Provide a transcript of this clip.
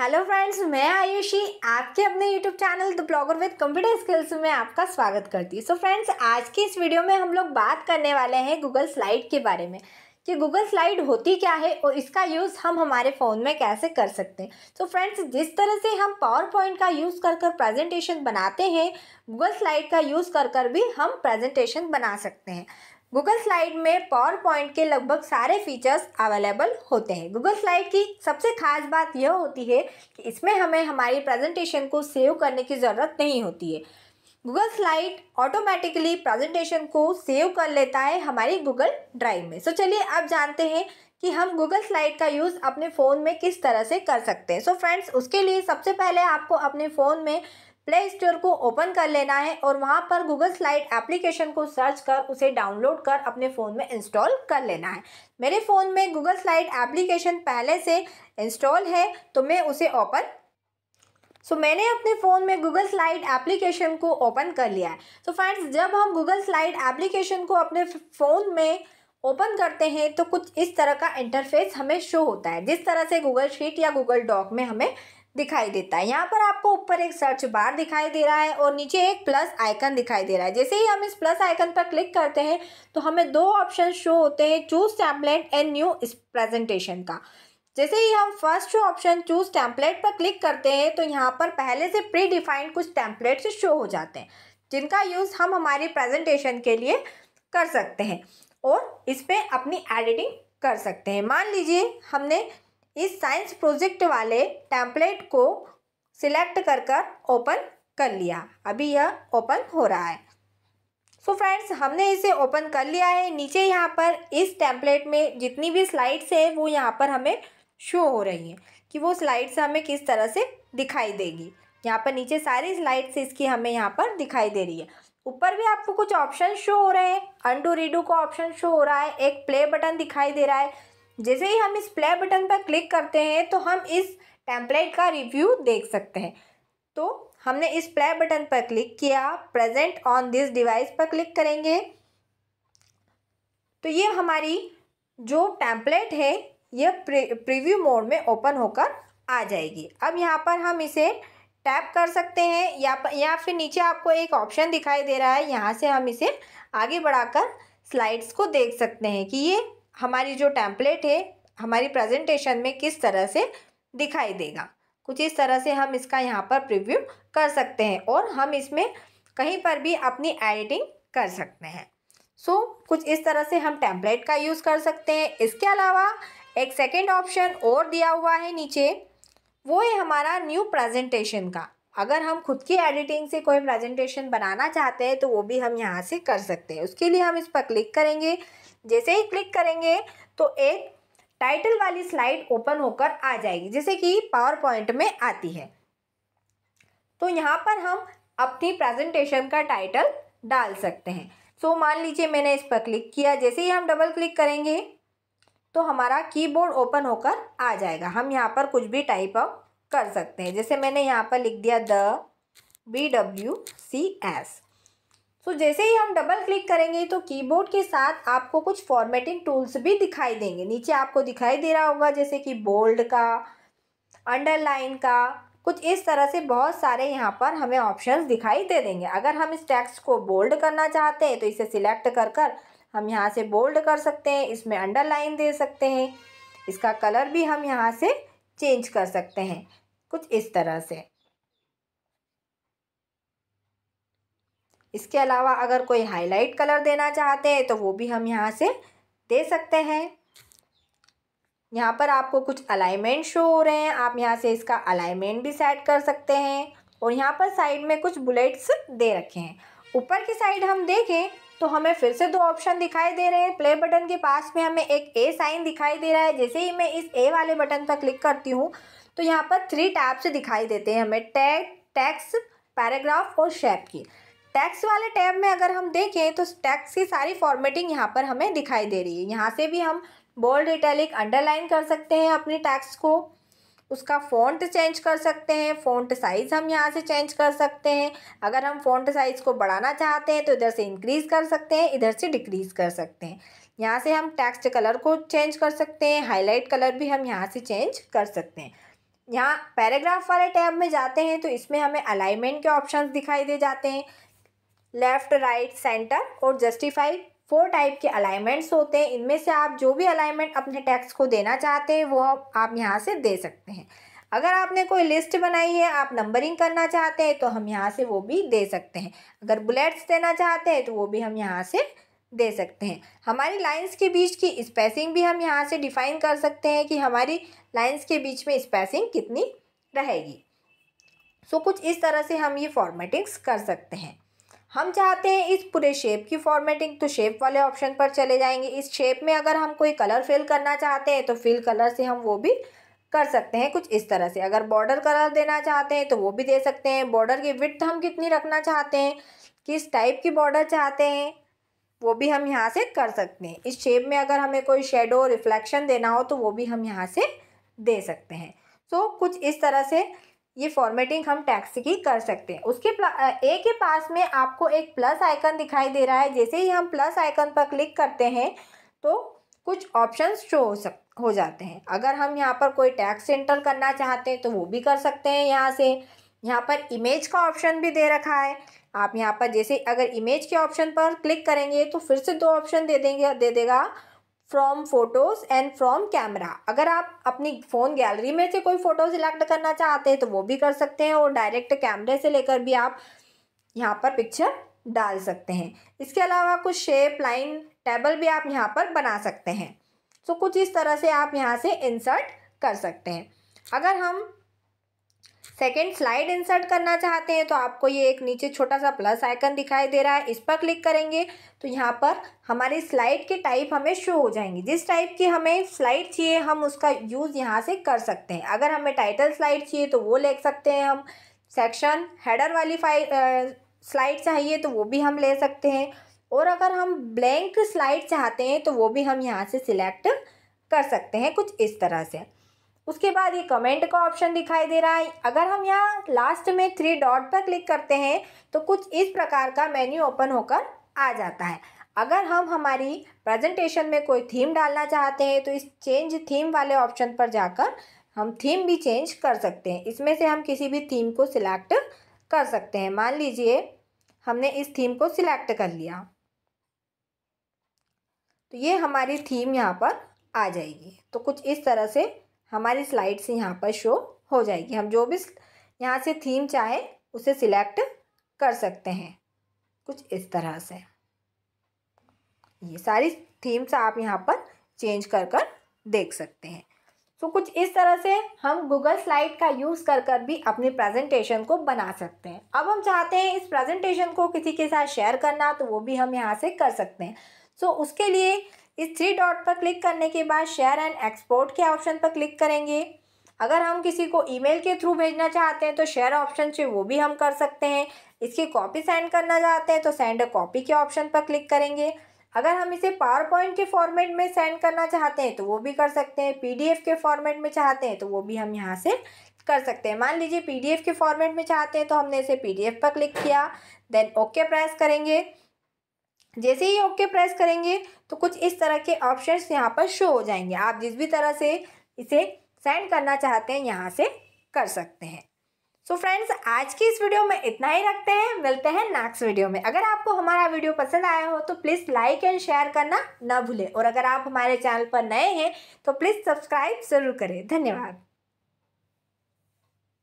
hello friends मैं आयुषी आपके अपने YouTube channel the blogger with computer skills में आपका स्वागत करती हूँ सो फ्रेंड्स आज की इस वीडियो में हम लोग बात करने वाले हैं गूगल स्लाइड के बारे में कि गूगल स्लाइड होती क्या है और इसका यूज़ हम हमारे फ़ोन में कैसे कर सकते हैं तो फ्रेंड्स जिस तरह से हम पावर पॉइंट का यूज़ कर कर प्रेजेंटेशन बनाते हैं गूगल स्लाइड का यूज़ कर कर भी हम प्रेजेंटेशन बना सकते हैं गूगल स्लाइड में पावर पॉइंट के लगभग सारे फीचर्स अवेलेबल होते हैं गूगल स्लाइड की सबसे खास बात यह होती है कि इसमें हमें हमारी प्रेजेंटेशन को सेव करने की ज़रूरत नहीं होती है गूगल स्लाइड ऑटोमेटिकली प्रेजेंटेशन को सेव कर लेता है हमारी गूगल ड्राइव में सो so, चलिए अब जानते हैं कि हम गूगल स्लाइड का यूज़ अपने फ़ोन में किस तरह से कर सकते हैं सो so, फ्रेंड्स उसके लिए सबसे पहले आपको अपने फ़ोन में प्ले स्टोर को ओपन कर लेना है और वहाँ पर गूगल स्लाइड एप्लीकेशन को सर्च कर उसे डाउनलोड कर अपने फ़ोन में इंस्टॉल कर लेना है मेरे फ़ोन में गूगल स्लाइड एप्लीकेशन पहले से इंस्टॉल है तो मैं उसे ओपन सो so, मैंने अपने फ़ोन में गूगल स्लाइड एप्लीकेशन को ओपन कर लिया है तो so, फ्रेंड्स जब हम गूगल स्लाइड एप्लीकेशन को अपने फ़ोन में ओपन करते हैं तो कुछ इस तरह का इंटरफेस हमें शो होता है जिस तरह से गूगल शीट या गूगल डॉक में हमें दिखाई देता है यहाँ पर आपको ऊपर एक सर्च बार दिखाई दे रहा है और नीचे एक प्लस आइकन दिखाई दे रहा है जैसे ही हम इस प्लस आइकन पर क्लिक करते हैं तो हमें दो ऑप्शन शो होते हैं चूज टैम्पलेट एंड न्यू इस प्रेजेंटेशन का जैसे ही हम फर्स्ट ऑप्शन चूज टैम्पलेट पर क्लिक करते हैं तो यहाँ पर पहले से प्री डिफाइंड कुछ टैम्पलेट्स शो हो जाते हैं जिनका यूज़ हम हमारी प्रेजेंटेशन के लिए कर सकते हैं और इस पर अपनी एडिटिंग कर सकते हैं मान लीजिए हमने इस साइंस प्रोजेक्ट वाले टैम्पलेट को सिलेक्ट कर कर ओपन कर लिया अभी यह ओपन हो रहा है सो so फ्रेंड्स हमने इसे ओपन कर लिया है नीचे यहाँ पर इस टैंपलेट में जितनी भी स्लाइड्स हैं वो यहाँ पर हमें शो हो रही हैं कि वो स्लाइड्स हमें किस तरह से दिखाई देगी यहाँ पर नीचे सारी स्लाइड्स इसकी हमें यहाँ पर दिखाई दे रही है ऊपर भी आपको कुछ ऑप्शन शो हो रहे हैं अनडू रीडू का ऑप्शन शो हो रहा है एक प्ले बटन दिखाई दे रहा है जैसे ही हम इस प्ले बटन पर क्लिक करते हैं तो हम इस टेम्पलेट का रिव्यू देख सकते हैं तो हमने इस प्ले बटन पर क्लिक किया प्रेजेंट ऑन दिस डिवाइस पर क्लिक करेंगे तो ये हमारी जो टेम्पलेट है यह प्रीव्यू मोड में ओपन होकर आ जाएगी अब यहाँ पर हम इसे टैप कर सकते हैं या या फिर नीचे आपको एक ऑप्शन दिखाई दे रहा है यहाँ से हम इसे आगे बढ़ाकर स्लाइड्स को देख सकते हैं कि ये हमारी जो टैम्पलेट है हमारी प्रेजेंटेशन में किस तरह से दिखाई देगा कुछ इस तरह से हम इसका यहाँ पर प्रिव्यू कर सकते हैं और हम इसमें कहीं पर भी अपनी एडिटिंग कर सकते हैं सो so, कुछ इस तरह से हम टैंपलेट का यूज़ कर सकते हैं इसके अलावा एक सेकेंड ऑप्शन और दिया हुआ है नीचे वो है हमारा न्यू प्रेजेंटेशन का अगर हम खुद की एडिटिंग से कोई प्रेजेंटेशन बनाना चाहते हैं तो वो भी हम यहाँ से कर सकते हैं उसके लिए हम इस पर क्लिक करेंगे जैसे ही क्लिक करेंगे तो एक टाइटल वाली स्लाइड ओपन होकर आ जाएगी जैसे कि पावर पॉइंट में आती है तो यहाँ पर हम अपनी प्रेजेंटेशन का टाइटल डाल सकते हैं सो so, मान लीजिए मैंने इस पर क्लिक किया जैसे ही हम डबल क्लिक करेंगे तो हमारा कीबोर्ड ओपन होकर आ जाएगा हम यहाँ पर कुछ भी टाइप ऑफ कर सकते हैं जैसे मैंने यहाँ पर लिख दिया the B W C S so तो जैसे ही हम डबल क्लिक करेंगे तो कीबोर्ड के साथ आपको कुछ फॉर्मेटिंग टूल्स भी दिखाई देंगे नीचे आपको दिखाई दे रहा होगा जैसे कि बोल्ड का अंडरलाइन का कुछ इस तरह से बहुत सारे यहाँ पर हमें ऑप्शंस दिखाई दे देंगे अगर हम इस टेक्स्ट को बोल्ड करना चाहते हैं तो इसे सिलेक्ट कर कर हम यहाँ से बोल्ड कर सकते हैं इसमें अंडरलाइन दे सकते हैं इसका कलर भी हम यहाँ से चेंज कर सकते हैं कुछ इस तरह से इसके अलावा अगर कोई हाईलाइट कलर देना चाहते हैं तो वो भी हम यहाँ से दे सकते हैं यहाँ पर आपको कुछ अलाइनमेंट शो हो रहे हैं आप यहाँ से इसका अलाइनमेंट भी सेट कर सकते हैं और यहाँ पर साइड में कुछ बुलेट्स दे रखे हैं ऊपर की साइड हम देखें तो हमें फिर से दो ऑप्शन दिखाई दे रहे हैं प्ले बटन के पास में हमें एक ए साइन दिखाई दे रहा है जैसे ही मैं इस ए वाले बटन पर क्लिक करती हूँ तो यहाँ पर थ्री टैब्स दिखाई देते हैं हमें टैग टैक्स पैराग्राफ और शेप की टैक्स वाले टैब में अगर हम देखें तो टैक्स की सारी फॉर्मेटिंग यहाँ पर हमें दिखाई दे रही है यहाँ से भी हम बोल्ड इटैलिक अंडरलाइन कर सकते हैं अपने टैक्स को उसका फ़ॉन्ट चेंज कर सकते हैं फ़ॉन्ट साइज़ हम यहाँ से चेंज कर सकते हैं अगर हम फ़ॉन्ट साइज़ को बढ़ाना चाहते हैं तो इधर से इंक्रीज़ कर सकते हैं इधर से डिक्रीज़ कर सकते हैं यहाँ से हम टेक्स्ट कलर को चेंज कर सकते हैं हाईलाइट कलर भी हम यहाँ से चेंज कर सकते हैं यहाँ पैराग्राफ वाले टैब में जाते हैं तो इसमें हमें अलाइनमेंट के ऑप्शंस दिखाई दे जाते हैं लेफ़्ट राइट सेंटर और जस्टिफाई फोर टाइप के अलाइनमेंट्स होते हैं इनमें से आप जो भी अलाइनमेंट अपने टैक्स को देना चाहते हैं वो आप यहाँ से दे सकते हैं अगर आपने कोई लिस्ट बनाई है आप नंबरिंग करना चाहते हैं तो हम यहाँ से वो भी दे सकते हैं अगर बुलेट्स देना चाहते हैं तो वो भी हम यहाँ से दे सकते हैं हमारी लाइंस के बीच की स्पेसिंग भी हम यहाँ से डिफाइन कर सकते हैं कि हमारी लाइंस के बीच में स्पेसिंग कितनी रहेगी सो so, कुछ इस तरह से हम ये फॉर्मेटिंग्स कर सकते हैं हम चाहते हैं इस पूरे शेप की फॉर्मेटिंग तो शेप वाले ऑप्शन पर चले जाएंगे इस शेप में अगर हम कोई कलर फिल करना चाहते हैं तो फिल कलर से हम वो भी कर सकते हैं कुछ इस तरह से अगर बॉर्डर कलर देना चाहते हैं तो वो भी दे सकते हैं बॉर्डर की विथ हम कितनी रखना चाहते हैं किस टाइप की बॉर्डर चाहते हैं वो भी हम यहाँ से कर सकते हैं इस शेप में अगर हमें कोई शेडो रिफ्लेक्शन देना हो तो वो भी हम यहाँ से दे सकते हैं सो so, कुछ इस तरह से ये फॉर्मेटिंग हम टैक्स की कर सकते हैं उसके ए के पास में आपको एक प्लस आइकन दिखाई दे रहा है जैसे ही हम प्लस आइकन पर क्लिक करते हैं तो कुछ ऑप्शन शो हो सक हो जाते हैं अगर हम यहाँ पर कोई टैक्स एंटर करना चाहते हैं तो वो भी कर सकते हैं यहाँ से यहाँ पर इमेज का ऑप्शन भी दे रखा है आप यहाँ पर जैसे अगर इमेज के ऑप्शन पर क्लिक करेंगे तो फिर से दो ऑप्शन दे देंगे दे देगा दे from photos and from camera अगर आप अपनी फ़ोन गैलरी में से कोई फ़ोटो सिलेक्ट करना चाहते हैं तो वो भी कर सकते हैं और डायरेक्ट कैमरे से लेकर भी आप यहाँ पर पिक्चर डाल सकते हैं इसके अलावा कुछ शेप लाइन टेबल भी आप यहाँ पर बना सकते हैं सो so, कुछ इस तरह से आप यहाँ से इंसर्ट कर सकते हैं अगर हम सेकेंड स्लाइड इंसर्ट करना चाहते हैं तो आपको ये एक नीचे छोटा सा प्लस आइकन दिखाई दे रहा है इस पर क्लिक करेंगे तो यहाँ पर हमारी स्लाइड के टाइप हमें शो हो जाएंगी जिस टाइप की हमें स्लाइड चाहिए हम उसका यूज़ यहाँ से कर सकते हैं अगर हमें टाइटल स्लाइड चाहिए तो वो ले सकते हैं हम सेक्शन हेडर वाली फाइल स्लाइड चाहिए तो वो भी हम ले सकते हैं और अगर हम ब्लैंक स्लाइड चाहते हैं तो वो भी हम यहाँ से सिलेक्ट कर सकते हैं कुछ इस तरह से उसके बाद ये कमेंट का ऑप्शन दिखाई दे रहा है अगर हम यहाँ लास्ट में थ्री डॉट पर क्लिक करते हैं तो कुछ इस प्रकार का मेन्यू ओपन होकर आ जाता है अगर हम हमारी प्रेजेंटेशन में कोई थीम डालना चाहते हैं तो इस चेंज थीम वाले ऑप्शन पर जाकर हम थीम भी चेंज कर सकते हैं इसमें से हम किसी भी थीम को सिलेक्ट कर सकते हैं मान लीजिए हमने इस थीम को सिलेक्ट कर लिया तो ये हमारी थीम यहाँ पर आ जाएगी तो कुछ इस तरह से हमारी स्लाइड्स यहाँ पर शो हो जाएगी हम जो भी यहाँ से थीम चाहे उसे सिलेक्ट कर सकते हैं कुछ इस तरह से ये सारी थीम्स आप यहाँ पर चेंज कर कर देख सकते हैं तो so, कुछ इस तरह से हम गूगल स्लाइड का यूज़ कर कर भी अपनी प्रेजेंटेशन को बना सकते हैं अब हम चाहते हैं इस प्रेजेंटेशन को किसी के साथ शेयर करना तो वो भी हम यहाँ से कर सकते हैं सो so, उसके लिए इस थ्री डॉट पर क्लिक करने के बाद शेयर एंड एक्सपोर्ट के ऑप्शन पर क्लिक करेंगे अगर हम किसी को ईमेल के थ्रू भेजना चाहते हैं तो शेयर ऑप्शन से वो भी हम कर सकते हैं इसकी कॉपी सेंड करना चाहते हैं तो सेंड अ कॉपी के ऑप्शन पर क्लिक करेंगे अगर हम इसे पावर पॉइंट के फॉर्मेट में सेंड करना चाहते हैं तो वो भी कर सकते हैं पीडीएफ के फॉर्मेट में चाहते हैं तो वो भी हम यहाँ से कर सकते हैं मान लीजिए पीडीएफ के फॉर्मेट में चाहते हैं तो हमने इसे पीडीएफ पर क्लिक किया देन ओके प्रेस करेंगे जैसे ही ओके प्रेस करेंगे तो कुछ इस तरह के ऑप्शंस यहाँ पर शो हो जाएंगे आप जिस भी तरह से इसे सेंड करना चाहते हैं यहाँ से कर सकते हैं सो so फ्रेंड्स आज की इस वीडियो में इतना ही रखते हैं मिलते हैं नेक्स्ट वीडियो में अगर आपको हमारा वीडियो पसंद आया हो तो प्लीज़ लाइक एंड शेयर करना ना भूलें और अगर आप हमारे चैनल पर नए हैं तो प्लीज़ सब्सक्राइब ज़रूर करें धन्यवाद